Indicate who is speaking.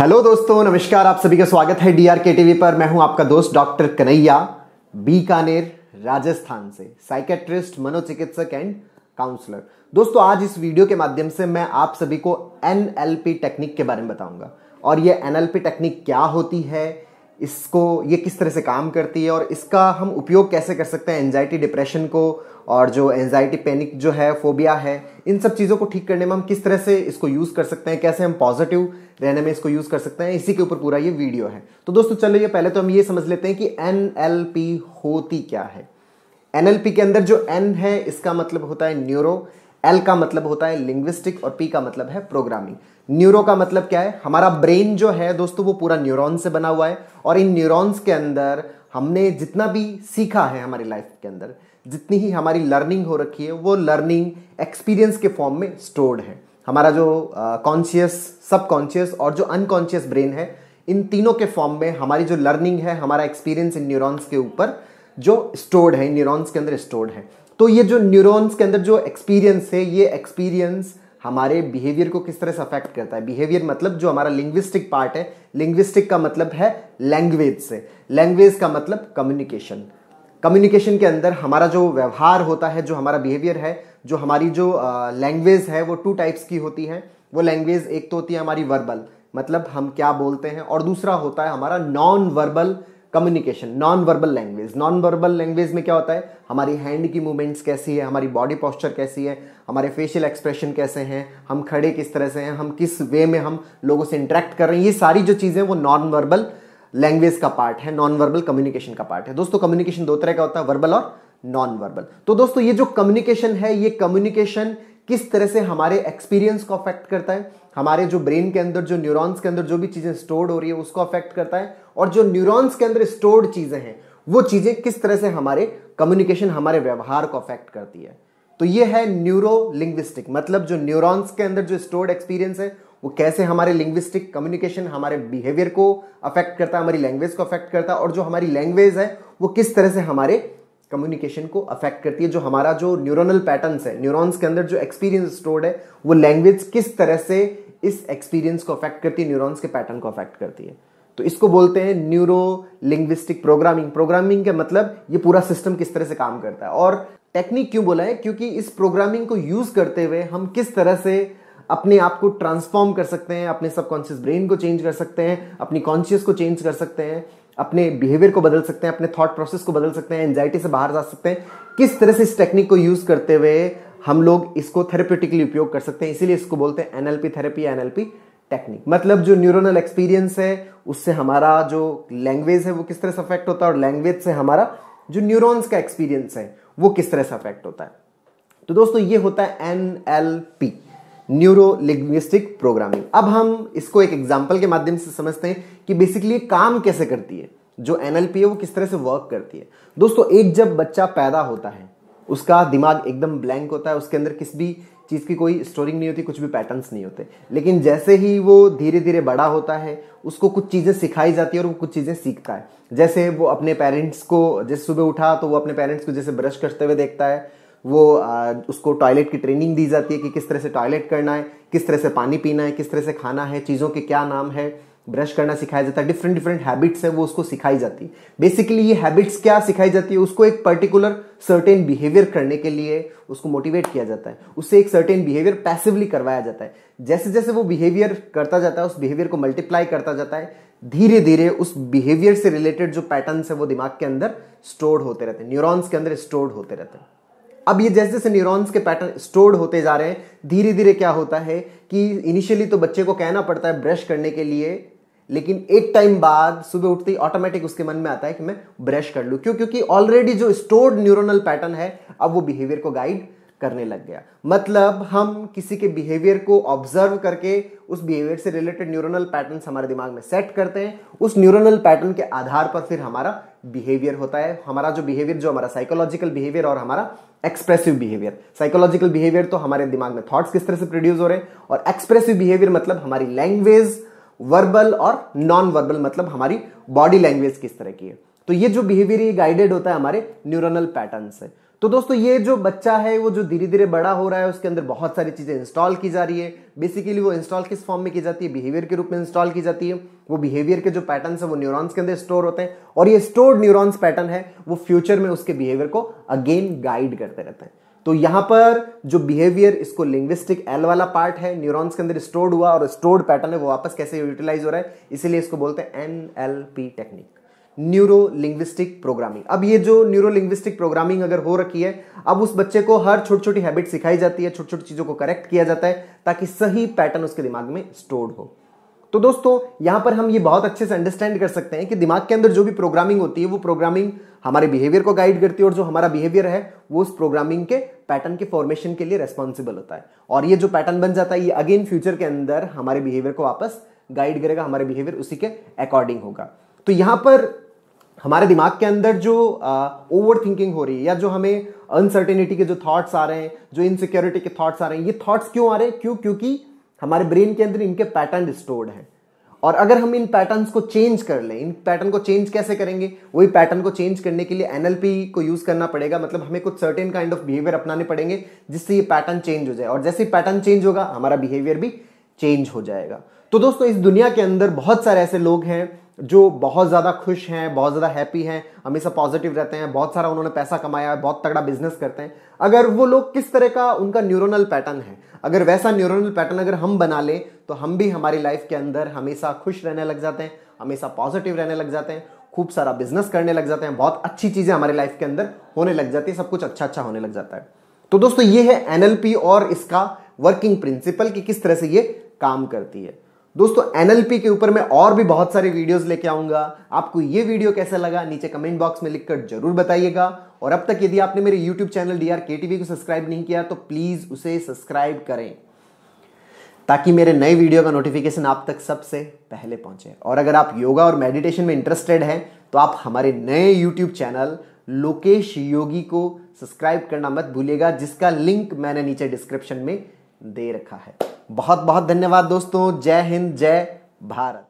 Speaker 1: hello दोस्तों नमस्कार आप सभी का स्वागत है आर के टीवी पर मैं हूं आपका दोस्त डॉक्टर कन्हैया बीकानेर राजस्थान से साइकेट्रिस्ट मनोचिकित्सक एंड काउंसलर दोस्तों आज इस वीडियो के माध्यम से मैं आप सभी को एनएलपी टेक्निक के बारे में बताऊंगा और ये एनएलपी टेक्निक क्या होती है इसको ये किस तरह से काम करती है और इसका हम उपयोग कैसे कर सकते हैं एनजाइटी डिप्रेशन को और जो एनजाइटी पैनिक जो है फोबिया है इन सब चीज़ों को ठीक करने में हम किस तरह से इसको यूज़ कर सकते हैं कैसे हम पॉजिटिव रहने में इसको यूज़ कर सकते हैं इसी के ऊपर पूरा ये वीडियो है तो दोस्तों चलो ये पहले तो हम ये समझ लेते हैं कि एन होती क्या है एन के अंदर जो एन है इसका मतलब होता है न्यूरो एल का मतलब होता है लिंग्विस्टिक और पी का मतलब है प्रोग्रामिंग न्यूरो का मतलब क्या है हमारा ब्रेन जो है दोस्तों वो पूरा न्यूरॉन से बना हुआ है और इन न्यूरॉन्स के अंदर हमने जितना भी सीखा है हमारी लाइफ के अंदर जितनी ही हमारी लर्निंग हो रखी है वो लर्निंग एक्सपीरियंस के फॉर्म में स्टोर्ड है हमारा जो कॉन्शियस सब कॉन्शियस और जो अनकॉन्शियस ब्रेन है इन तीनों के फॉर्म में हमारी जो लर्निंग है हमारा एक्सपीरियंस इन न्यूरॉन्स के ऊपर जो स्टोर्ड है न्यूरॉन्स के अंदर स्टोर्ड है तो ये जो न्यूरॉन्स के अंदर जो एक्सपीरियंस है ये एक्सपीरियंस हमारे बिहेवियर को किस तरह से अफेक्ट करता है बिहेवियर मतलब जो हमारा लिंग्विस्टिक पार्ट है लिंग्विस्टिक का मतलब है लैंग्वेज से लैंग्वेज का मतलब कम्युनिकेशन कम्युनिकेशन के अंदर हमारा जो व्यवहार होता है जो हमारा बिहेवियर है जो हमारी जो लैंग्वेज है वो टू टाइप्स की होती है वो लैंग्वेज एक तो होती है हमारी वर्बल मतलब हम क्या बोलते हैं और दूसरा होता है हमारा non verbal communication non verbal language non verbal language में क्या होता है हमारी हैंड की मूवमेंट्स कैसी है हमारी बॉडी पॉस्चर कैसी है हमारे फेशियल एक्सप्रेशन कैसे हैं हम खड़े किस तरह से हैं हम किस वे में हम लोगों से इंटरेक्ट कर रहे हैं ये सारी जो चीज़ें वो नॉन वर्बल लैंग्वेज का पार्ट है नॉन वर्बल कम्युनिकेशन का पार्ट है दोस्तों कम्युनिकेशन दो तरह का होता है वर्बल और नॉन वर्बल तो दोस्तों ये जो कम्युनिकेशन है ये कम्युनिकेशन किस तरह से हमारे एक्सपीरियंस को अफेक्ट करता है हमारे जो ब्रेन के अंदर जो न्यूरॉन्स के अंदर जो भी चीज़ें स्टोर्ड हो रही है उसको अफेक्ट करता है और जो न्यूरॉन्स के अंदर स्टोर्ड चीजें हैं वो चीजें किस तरह से हमारे कम्युनिकेशन हमारे व्यवहार को अफेक्ट करती है तो ये है न्यूरो लिंग्विस्टिक मतलब जो न्यूरॉन्स के अंदर जो स्टोर्ड एक्सपीरियंस है वो कैसे हमारे लिंग्विस्टिक कम्युनिकेशन हमारे बिहेवियर को अफेक्ट करता है हमारी लैंग्वेज को अफेक्ट करता है और जो हमारी लैंग्वेज है वो किस तरह से हमारे कम्युनिकेशन को अफेक्ट करती है जो हमारा जो न्यूरोनल पैटर्न है न्यूरॉन्स के अंदर जो एक्सपीरियंस स्टोर्ड है वो लैंग्वेज किस तरह से इस एक्सपीरियंस को अफेक्ट करती है न्यूरॉन्स के पैटर्न को अफेक्ट करती है तो इसको बोलते हैं न्यूरो लिंग्विस्टिक प्रोग्रामिंग प्रोग्रामिंग का मतलब ये पूरा सिस्टम किस तरह से काम करता है और टेक्निक क्यों बोला है क्योंकि इस प्रोग्रामिंग को यूज करते हुए हम किस तरह से अपने आप को ट्रांसफॉर्म कर सकते हैं अपने सबकॉन्शियस ब्रेन को चेंज कर सकते हैं अपनी कॉन्शियस को चेंज कर सकते हैं अपने बिहेवियर को बदल सकते हैं अपने थॉट प्रोसेस को बदल सकते हैं एंजाइटी से बाहर जा सकते हैं किस तरह से इस टेक्निक को यूज करते हुए हम लोग इसको थेरेप्यूटिकली उपयोग कर सकते हैं इसीलिए इसको बोलते हैं एनएलपी थेरेपी एनएलपी टेक्निक मतलब जो न्यूरोनल एक्सपीरियंस है उससे हमारा जो लैंग्वेज है वो किस तरह से अफेक्ट होता है और लैंग्वेज से हमारा जो न्यूरॉन्स का एक्सपीरियंस है वो किस तरह से अफेक्ट होता है तो दोस्तों ये होता है N L P neuro linguistic programming अब हम इसको एक एग्जाम्पल के माध्यम से समझते हैं कि बेसिकली काम कैसे करती है जो एनएलपी है वो किस तरह से वर्क करती है दोस्तों एक जब बच्चा पैदा होता है उसका दिमाग एकदम ब्लैंक होता है उसके अंदर किस भी चीज़ की कोई स्टोरिंग नहीं होती कुछ भी पैटर्न्स नहीं होते लेकिन जैसे ही वो धीरे धीरे बड़ा होता है उसको कुछ चीज़ें सिखाई जाती है और वो कुछ चीज़ें सीखता है जैसे वो अपने पेरेंट्स को जैसे सुबह उठा तो वो अपने पेरेंट्स को जैसे ब्रश करते हुए देखता है वो आ, उसको टॉयलेट की ट्रेनिंग दी जाती है कि किस तरह से टॉयलेट करना है किस तरह से पानी पीना है किस तरह से खाना है चीज़ों के क्या नाम है ब्रश करना सिखाया जाता है डिफरेंट डिफरेंट हैबिट्स है वो उसको सिखाई जाती है बेसिकली ये हैबिट्स क्या सिखाई जाती है उसको एक पर्टिकुलर सर्टेन बिहेवियर करने के लिए उसको मोटिवेट किया जाता है उससे एक सर्टेन बिहेवियर पैसिवली करवाया जाता है जैसे जैसे वो बिहेवियर करता जाता है उस बिहेवियर को मल्टीप्लाई करता जाता है धीरे धीरे उस बिहेवियर से रिलेटेड जो पैटर्न है वो दिमाग के अंदर स्टोर्ड होते रहते हैं न्यूरॉन्स के अंदर स्टोर्ड होते रहते हैं अब ये जैसे जैसे न्यूरॉन्स के पैटर्न स्टोर्ड होते जा रहे हैं धीरे धीरे क्या होता है कि इनिशियली तो बच्चे को कहना पड़ता है ब्रश करने के लिए लेकिन एक टाइम बाद सुबह उठते ही ऑटोमेटिक उसके मन में आता है कि मैं ब्रश कर लूँ क्यों क्योंकि ऑलरेडी जो स्टोर्ड न्यूरोनल पैटर्न है अब वो बिहेवियर को गाइड करने लग गया मतलब हम किसी के बिहेवियर को ऑब्जर्व करके उस बिहेवियर से रिलेटेड न्यूरोनल पैटर्न हमारे दिमाग में सेट करते हैं उस न्यूरोनल पैटर्न के आधार पर फिर हमारा बिहेवियर होता है हमारा जो बिहेवियर जो हमारा साइकोलॉजिकल बिहेवियर और हमारा एक्सप्रेसिव बिहेवियर साइकोलॉजिकल बिहेवियर तो हमारे दिमाग में थॉट्स किस तरह से प्रोड्यूस हो रहे हैं और एक्सप्रेसिव बिहेवियर मतलब हमारी लैंग्वेज वर्बल और नॉन वर्बल मतलब हमारी बॉडी लैंग्वेज किस तरह की है तो ये जो बिहेवियर ये गाइडेड होता है हमारे न्यूरोनल पैटर्न से तो दोस्तों ये जो बच्चा है वो जो धीरे धीरे बड़ा हो रहा है उसके अंदर बहुत सारी चीज़ें इंस्टॉल की जा रही है बेसिकली वो इंस्टॉल किस फॉर्म में की जाती है बिहेवियर के रूप में इंस्टॉल की जाती है वो बिहेवियर के जो पैटर्न है वो न्यूरॉन्स के अंदर स्टोर होते हैं और ये स्टोर्ड न्यूरॉन्स पैटर्न है वो फ्यूचर में उसके बिहेवियर को अगेन गाइड करते रहते हैं तो यहां पर जो बिहेवियर इसको लिंग्विस्टिक एल वाला पार्ट है न्यूरॉन्स के अंदर स्टोर्ड हुआ और स्टोर्ड पैटर्न है वो वापस कैसे यूटिलाइज हो रहा है इसीलिए इसको बोलते हैं N L P technique neuro linguistic programming अब ये जो न्यूरो लिंग्विस्टिक प्रोग्रामिंग अगर हो रखी है अब उस बच्चे को हर छोटी छोटी हैबिट सिखाई जाती है छोटी छोटी चीज़ों को करेक्ट किया जाता है ताकि सही पैटर्न उसके दिमाग में स्टोर्ड हो तो दोस्तों यहां पर हम ये बहुत अच्छे से अंडरस्टैंड कर सकते हैं कि दिमाग के अंदर जो भी प्रोग्रामिंग होती है वो प्रोग्रामिंग हमारे बिहेवियर को गाइड करती है और जो हमारा बिहेवियर है वो उस प्रोग्रामिंग के पैटर्न के फॉर्मेशन के लिए रेस्पॉन्सिबल होता है और ये जो पैटर्न बन जाता है ये अगेन फ्यूचर के अंदर हमारे बिहेवियर को वापस गाइड करेगा हमारे बिहेवियर उसी के अकॉर्डिंग होगा तो यहाँ पर हमारे दिमाग के अंदर जो ओवर थिंकिंग हो रही है या जो हमें अनसर्टेनिटी के जो थॉट्स आ रहे हैं जो इनसिक्योरिटी के थॉट्स आ रहे हैं ये थॉट्स क्यों आ रहे हैं क्यों क्योंकि हमारे ब्रेन के अंदर इनके पैटर्न स्टोर्ड हैं और अगर हम इन पैटर्न्स को चेंज कर लें इन पैटर्न को चेंज कैसे करेंगे वही पैटर्न को चेंज करने के लिए एनएलपी को यूज करना पड़ेगा मतलब हमें कुछ सर्टेन काइंड ऑफ बिहेवियर अपनाने पड़ेंगे जिससे ये पैटर्न चेंज हो जाए और जैसे पैटर्न चेंज होगा हमारा बिहेवियर भी चेंज हो जाएगा तो दोस्तों इस दुनिया के अंदर बहुत सारे ऐसे लोग हैं जो बहुत ज़्यादा खुश हैं बहुत ज़्यादा हैप्पी हैं हमेशा पॉजिटिव रहते हैं बहुत सारा उन्होंने पैसा कमाया है बहुत तगड़ा बिजनेस करते हैं अगर वो लोग किस तरह का उनका न्यूरोनल पैटर्न है अगर वैसा न्यूरोनल पैटर्न अगर हम बना लें तो हम भी हमारी लाइफ के अंदर हमेशा खुश रहने लग जाते हैं हमेशा पॉजिटिव रहने लग जाते हैं खूब सारा बिजनेस करने लग जाते हैं बहुत अच्छी चीज़ें हमारी लाइफ के अंदर होने लग जाती है सब कुछ अच्छा अच्छा होने लग जाता है तो दोस्तों ये है एनएलपी और इसका वर्किंग प्रिंसिपल कि किस तरह से ये काम करती है दोस्तों एनएलपी के ऊपर मैं और भी बहुत सारे वीडियोस लेके आऊंगा आपको ये वीडियो कैसा लगा नीचे कमेंट बॉक्स में लिखकर जरूर बताइएगा और अब तक यदि आपने मेरे यूट्यूब चैनल डी आर को सब्सक्राइब नहीं किया तो प्लीज उसे सब्सक्राइब करें ताकि मेरे नए वीडियो का नोटिफिकेशन आप तक सबसे पहले पहुंचे और अगर आप योगा और मेडिटेशन में इंटरेस्टेड हैं तो आप हमारे नए यूट्यूब चैनल लोकेश योगी को सब्सक्राइब करना मत भूलिएगा जिसका लिंक मैंने नीचे डिस्क्रिप्शन में दे रखा है बहुत बहुत धन्यवाद दोस्तों जय हिंद जय भारत